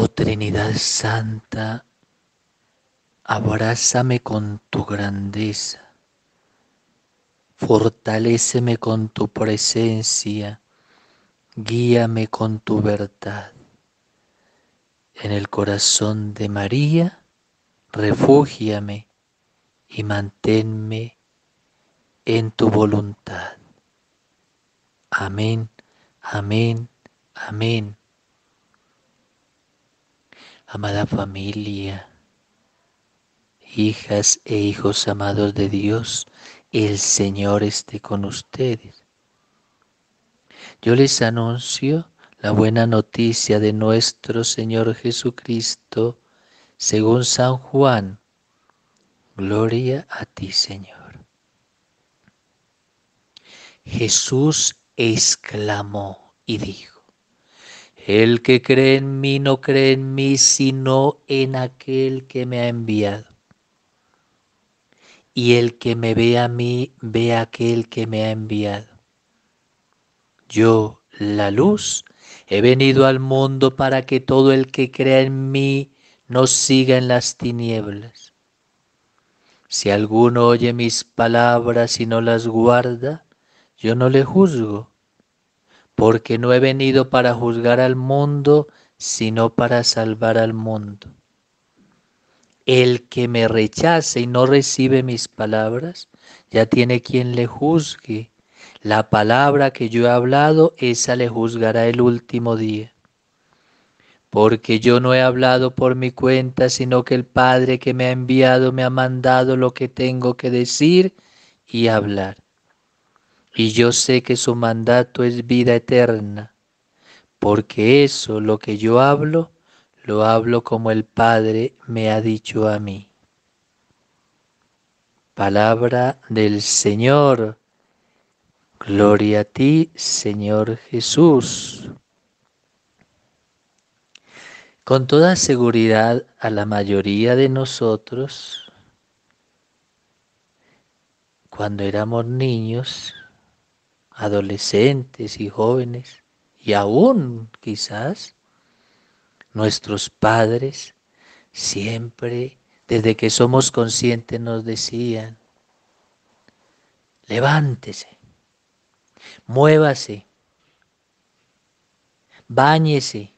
Oh Trinidad Santa, abrázame con tu grandeza, fortaléceme con tu presencia, guíame con tu verdad. En el corazón de María, refúgiame y manténme en tu voluntad. Amén, amén, amén amada familia, hijas e hijos amados de Dios, el Señor esté con ustedes. Yo les anuncio la buena noticia de nuestro Señor Jesucristo, según San Juan. Gloria a ti, Señor. Jesús exclamó y dijo, el que cree en mí no cree en mí, sino en aquel que me ha enviado. Y el que me ve a mí, ve a aquel que me ha enviado. Yo, la luz, he venido al mundo para que todo el que crea en mí no siga en las tinieblas. Si alguno oye mis palabras y no las guarda, yo no le juzgo porque no he venido para juzgar al mundo, sino para salvar al mundo. El que me rechace y no recibe mis palabras, ya tiene quien le juzgue. La palabra que yo he hablado, esa le juzgará el último día. Porque yo no he hablado por mi cuenta, sino que el Padre que me ha enviado me ha mandado lo que tengo que decir y hablar y yo sé que su mandato es vida eterna, porque eso lo que yo hablo, lo hablo como el Padre me ha dicho a mí. Palabra del Señor. Gloria a ti, Señor Jesús. Con toda seguridad a la mayoría de nosotros, cuando éramos niños, adolescentes y jóvenes, y aún quizás nuestros padres, siempre desde que somos conscientes nos decían, levántese, muévase, báñese,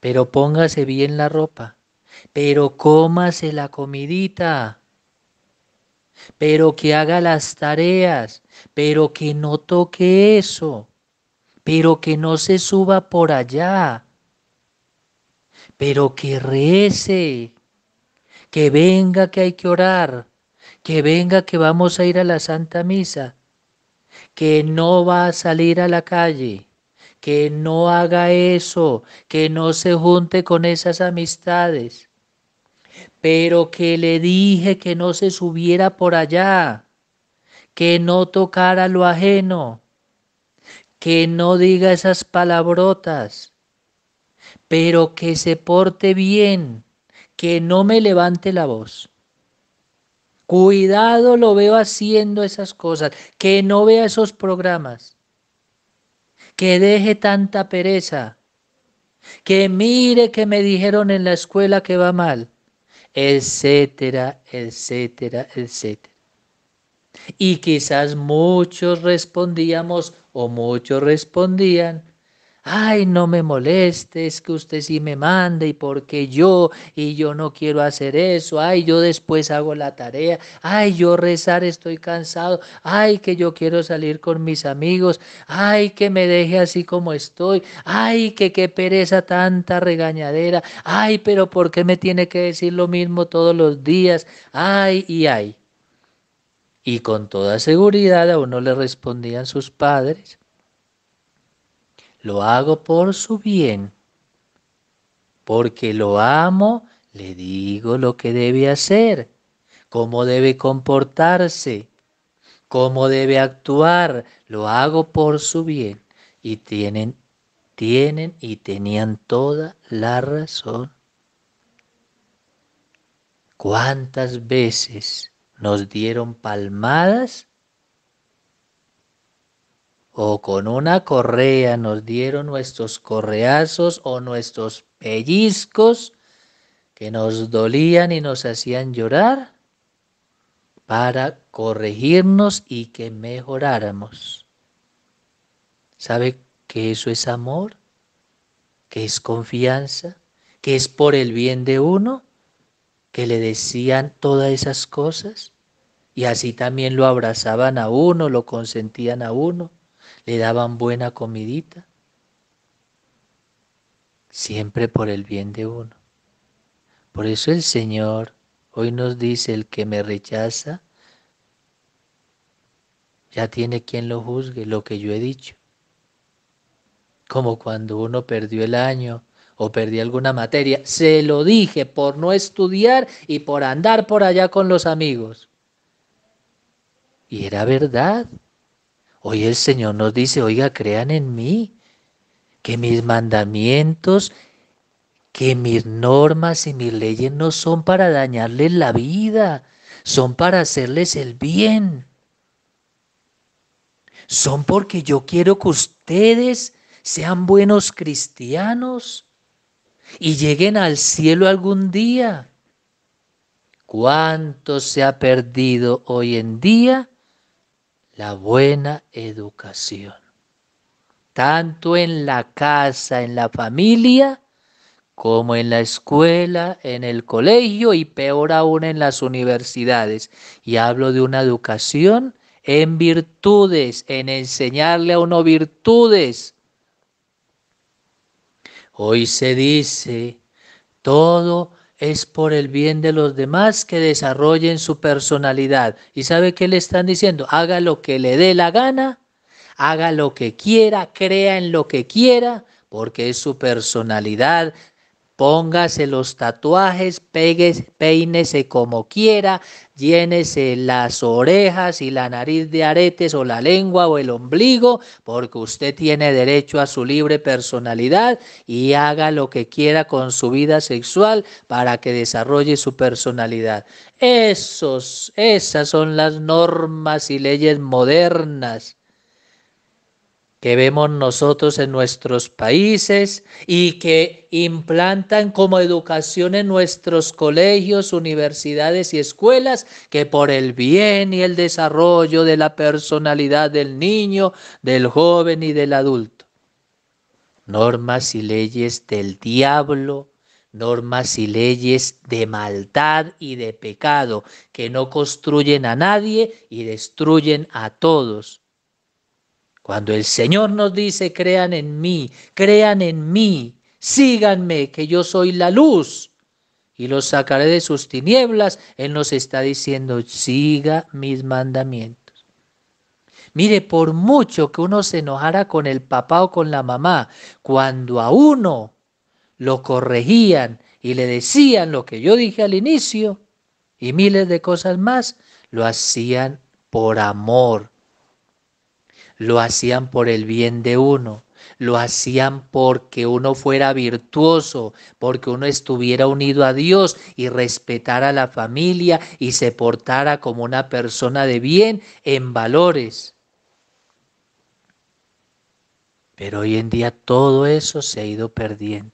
pero póngase bien la ropa, pero cómase la comidita, pero que haga las tareas, pero que no toque eso, pero que no se suba por allá, pero que rece, que venga que hay que orar, que venga que vamos a ir a la Santa Misa, que no va a salir a la calle, que no haga eso, que no se junte con esas amistades, pero que le dije que no se subiera por allá que no tocara lo ajeno, que no diga esas palabrotas, pero que se porte bien, que no me levante la voz. Cuidado lo veo haciendo esas cosas, que no vea esos programas, que deje tanta pereza, que mire que me dijeron en la escuela que va mal, etcétera, etcétera, etcétera. Y quizás muchos respondíamos o muchos respondían, ay, no me molestes, que usted sí me mande y porque yo y yo no quiero hacer eso, ay, yo después hago la tarea, ay, yo rezar estoy cansado, ay, que yo quiero salir con mis amigos, ay, que me deje así como estoy, ay, que qué pereza tanta regañadera, ay, pero ¿por qué me tiene que decir lo mismo todos los días? Ay, y ay. Y con toda seguridad a uno le respondían sus padres, lo hago por su bien, porque lo amo, le digo lo que debe hacer, cómo debe comportarse, cómo debe actuar, lo hago por su bien. Y tienen, tienen y tenían toda la razón. ¿Cuántas veces nos dieron palmadas o con una correa nos dieron nuestros correazos o nuestros pellizcos que nos dolían y nos hacían llorar para corregirnos y que mejoráramos. ¿Sabe que eso es amor? ¿Que es confianza? ¿Que es por el bien de uno? que le decían todas esas cosas y así también lo abrazaban a uno, lo consentían a uno, le daban buena comidita, siempre por el bien de uno. Por eso el Señor hoy nos dice, el que me rechaza, ya tiene quien lo juzgue, lo que yo he dicho. Como cuando uno perdió el año o perdí alguna materia. Se lo dije por no estudiar y por andar por allá con los amigos. Y era verdad. Hoy el Señor nos dice, oiga, crean en mí, que mis mandamientos, que mis normas y mis leyes no son para dañarles la vida, son para hacerles el bien. Son porque yo quiero que ustedes sean buenos cristianos, y lleguen al cielo algún día. ¿Cuánto se ha perdido hoy en día la buena educación? Tanto en la casa, en la familia, como en la escuela, en el colegio y peor aún en las universidades. Y hablo de una educación en virtudes, en enseñarle a uno virtudes Hoy se dice, todo es por el bien de los demás que desarrollen su personalidad. ¿Y sabe qué le están diciendo? Haga lo que le dé la gana, haga lo que quiera, crea en lo que quiera, porque es su personalidad Póngase los tatuajes, pegues, peínese como quiera, llénese las orejas y la nariz de aretes o la lengua o el ombligo, porque usted tiene derecho a su libre personalidad y haga lo que quiera con su vida sexual para que desarrolle su personalidad. Esos, esas son las normas y leyes modernas que vemos nosotros en nuestros países y que implantan como educación en nuestros colegios, universidades y escuelas, que por el bien y el desarrollo de la personalidad del niño, del joven y del adulto. Normas y leyes del diablo normas y leyes de maldad y de pecado que no construyen a nadie y destruyen a todos. Cuando el Señor nos dice, crean en mí, crean en mí, síganme, que yo soy la luz y los sacaré de sus tinieblas, Él nos está diciendo, siga mis mandamientos. Mire, por mucho que uno se enojara con el papá o con la mamá, cuando a uno lo corregían y le decían lo que yo dije al inicio y miles de cosas más, lo hacían por amor lo hacían por el bien de uno, lo hacían porque uno fuera virtuoso, porque uno estuviera unido a Dios y respetara a la familia y se portara como una persona de bien en valores. Pero hoy en día todo eso se ha ido perdiendo.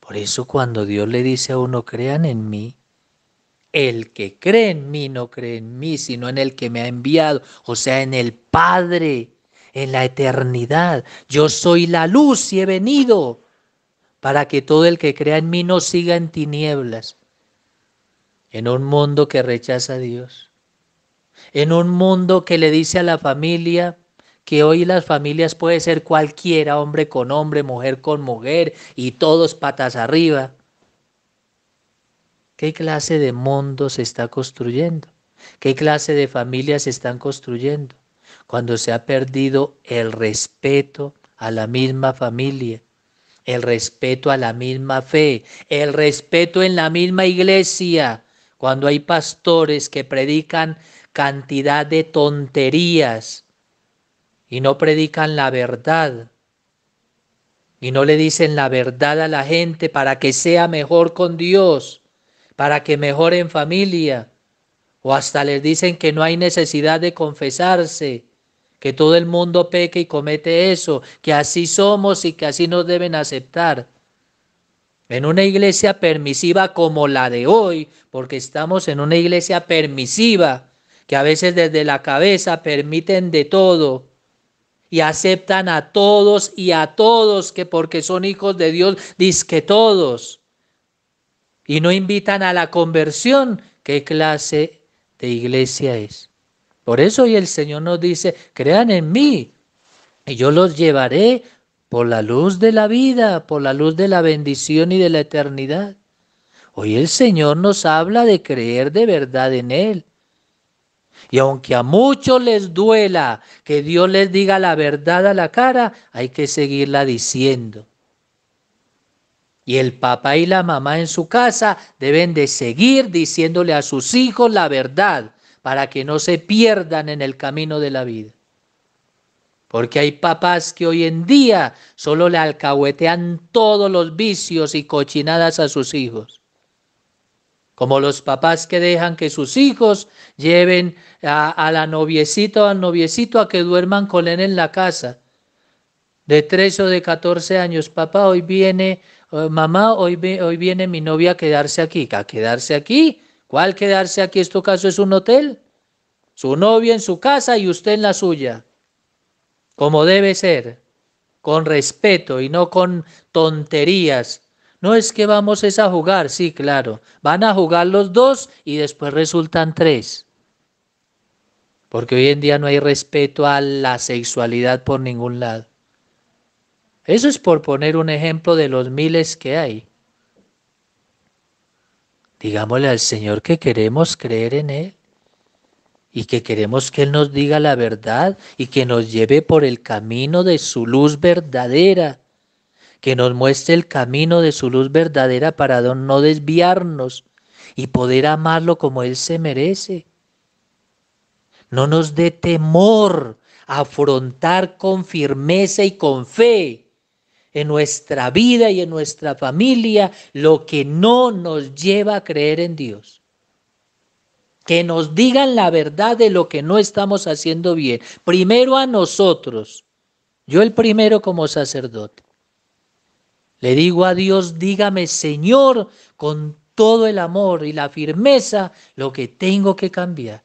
Por eso cuando Dios le dice a uno, crean en mí, el que cree en mí no cree en mí, sino en el que me ha enviado, o sea, en el Padre, en la eternidad. Yo soy la luz y he venido para que todo el que crea en mí no siga en tinieblas, en un mundo que rechaza a Dios, en un mundo que le dice a la familia, que hoy las familias puede ser cualquiera, hombre con hombre, mujer con mujer, y todos patas arriba. ¿Qué clase de mundo se está construyendo? ¿Qué clase de familias se están construyendo? Cuando se ha perdido el respeto a la misma familia, el respeto a la misma fe, el respeto en la misma iglesia, cuando hay pastores que predican cantidad de tonterías y no predican la verdad y no le dicen la verdad a la gente para que sea mejor con Dios para que mejoren familia. O hasta les dicen que no hay necesidad de confesarse, que todo el mundo peque y comete eso, que así somos y que así nos deben aceptar. En una iglesia permisiva como la de hoy, porque estamos en una iglesia permisiva, que a veces desde la cabeza permiten de todo y aceptan a todos y a todos que porque son hijos de Dios, dice que todos y no invitan a la conversión, ¿qué clase de iglesia es? Por eso hoy el Señor nos dice, crean en mí y yo los llevaré por la luz de la vida, por la luz de la bendición y de la eternidad. Hoy el Señor nos habla de creer de verdad en Él. Y aunque a muchos les duela que Dios les diga la verdad a la cara, hay que seguirla diciendo. Y el papá y la mamá en su casa deben de seguir diciéndole a sus hijos la verdad para que no se pierdan en el camino de la vida. Porque hay papás que hoy en día solo le alcahuetean todos los vicios y cochinadas a sus hijos. Como los papás que dejan que sus hijos lleven a, la noviecita o al noviecito a que duerman con él en la casa de tres o de 14 años, papá, hoy viene, eh, mamá, hoy, hoy viene mi novia a quedarse aquí, a quedarse aquí. ¿Cuál quedarse aquí? Esto caso es un hotel. Su novia en su casa y usted en la suya. Como debe ser, con respeto y no con tonterías. No es que vamos es a jugar, sí, claro. Van a jugar los dos y después resultan tres. Porque hoy en día no hay respeto a la sexualidad por ningún lado. Eso es por poner un ejemplo de los miles que hay. Digámosle al Señor que queremos creer en Él y que queremos que Él nos diga la verdad y que nos lleve por el camino de su luz verdadera, que nos muestre el camino de su luz verdadera para no desviarnos y poder amarlo como Él se merece. No nos dé temor afrontar con firmeza y con fe en nuestra vida y en nuestra familia lo que no nos lleva a creer en Dios. Que nos digan la verdad de lo que no estamos haciendo bien. Primero a nosotros. Yo el primero como sacerdote. Le digo a Dios, dígame Señor, con todo el amor y la firmeza, lo que tengo que cambiar.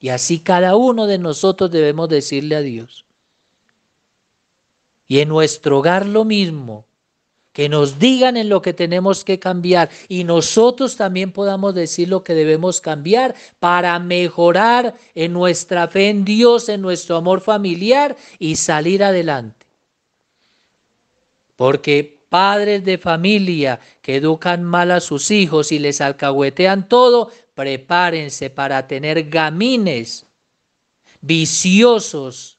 Y así cada uno de nosotros debemos decirle a Dios. Y en nuestro hogar lo mismo. Que nos digan en lo que tenemos que cambiar y nosotros también podamos decir lo que debemos cambiar para mejorar en nuestra fe en Dios, en nuestro amor familiar y salir adelante. Porque padres de familia que educan mal a sus hijos y les alcahuetean todo, prepárense para tener gamines viciosos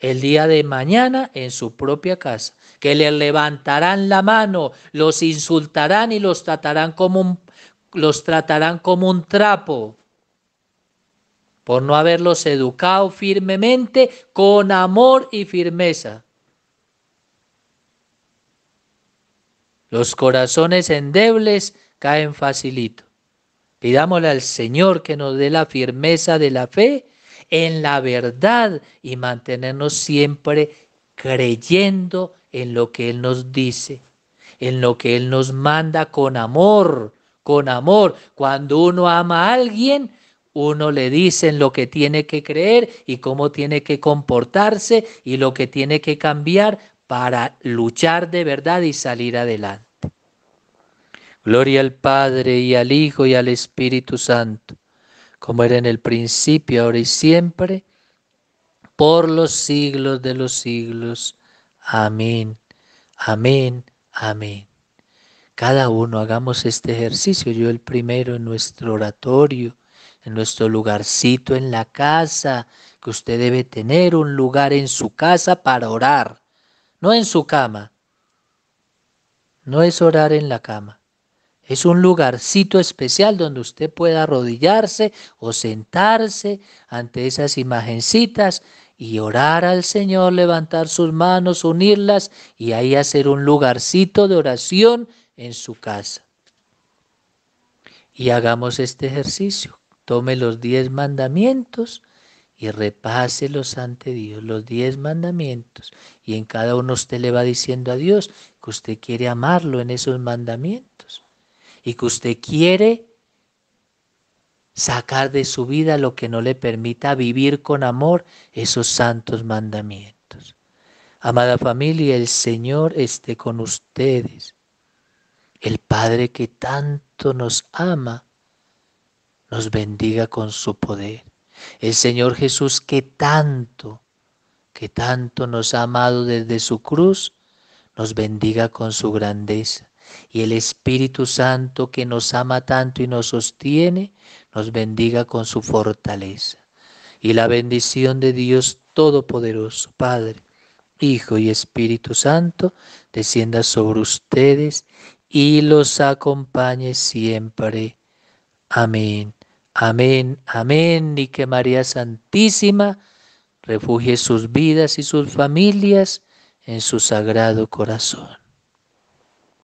el día de mañana en su propia casa, que le levantarán la mano, los insultarán y los tratarán como un, los tratarán como un trapo por no haberlos educado firmemente con amor y firmeza. Los corazones endebles caen facilito. Pidámosle al Señor que nos dé la firmeza de la fe en la verdad y mantenernos siempre creyendo en lo que Él nos dice, en lo que Él nos manda con amor, con amor. Cuando uno ama a alguien, uno le dice en lo que tiene que creer y cómo tiene que comportarse y lo que tiene que cambiar para luchar de verdad y salir adelante. Gloria al Padre y al Hijo y al Espíritu Santo como era en el principio, ahora y siempre, por los siglos de los siglos. Amén, amén, amén. Cada uno hagamos este ejercicio, yo el primero en nuestro oratorio, en nuestro lugarcito en la casa, que usted debe tener un lugar en su casa para orar, no en su cama. No es orar en la cama. Es un lugarcito especial donde usted pueda arrodillarse o sentarse ante esas imagencitas y orar al Señor, levantar sus manos, unirlas y ahí hacer un lugarcito de oración en su casa. Y hagamos este ejercicio. Tome los diez mandamientos y repáselos ante Dios, los diez mandamientos. Y en cada uno usted le va diciendo a Dios que usted quiere amarlo en esos mandamientos y que usted quiere sacar de su vida lo que no le permita vivir con amor esos santos mandamientos. Amada familia, el Señor esté con ustedes. El Padre que tanto nos ama, nos bendiga con su poder. El Señor Jesús que tanto, que tanto nos ha amado desde su cruz, nos bendiga con su grandeza y el Espíritu Santo que nos ama tanto y nos sostiene, nos bendiga con su fortaleza. Y la bendición de Dios Todopoderoso, Padre, Hijo y Espíritu Santo, descienda sobre ustedes y los acompañe siempre. Amén. Amén, amén. Y que María Santísima refugie sus vidas y sus familias en su sagrado corazón.